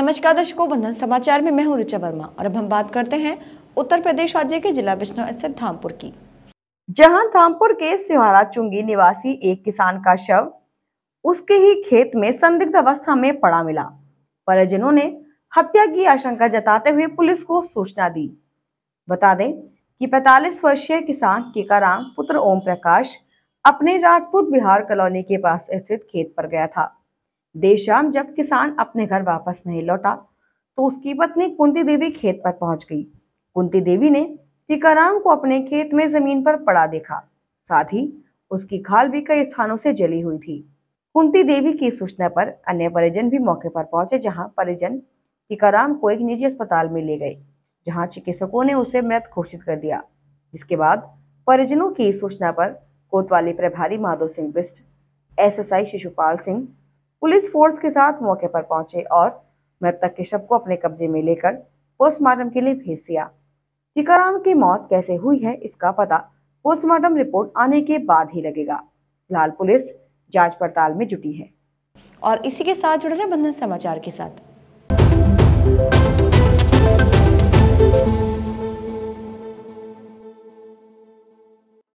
नमस्कार दर्शकों बंधन समाचार में मैं हूं ऋचा वर्मा और अब हम बात करते हैं उत्तर प्रदेश राज्य के जिला बिश्नो स्थित धामपुर की जहां धामपुर के सिहारा चुंगी निवासी एक किसान का शव उसके ही खेत में संदिग्ध अवस्था में पड़ा मिला परिजनों ने हत्या की आशंका जताते हुए पुलिस को सूचना दी बता दें कि 45 वर्षीय किसान टीकाराम पुत्र ओम प्रकाश अपने राजपूत बिहार कॉलोनी के पास स्थित खेत पर गया था देर शाम जब किसान अपने घर वापस नहीं लौटा तो उसकी पत्नी कुंती देवी खेत पर पहुंच गई कुंती देवी ने टीकाराम को अपने खेत में जमीन पर पड़ा देखा साथ ही उसकी खाल भी कई स्थानों से जली हुई थी कुंती देवी की सूचना पर अन्य परिजन भी मौके पर पहुंचे जहां परिजन टीकाराम को एक निजी अस्पताल में ले गए जहां चिकित्सकों ने उसे मृत घोषित कर दिया जिसके बाद परिजनों की सूचना पर कोतवाली प्रभारी Madho Singh Bisht SSI Shishupal Singh police force के साथ मौके पर पहुंचे और मृतक के शव को अपने कब्जे में लेकर पोस्टमार्टम के लिए भेज दिया टीकाराम की मौत कैसे हुई है इसका पता पोस्टमार्टम रिपोर्ट आने के बाद ही लगेगा फिलहाल पुलिस जांच पड़ताल में जुटी है और इसी के साथ जुड़े रहे बंधन समाचार के साथ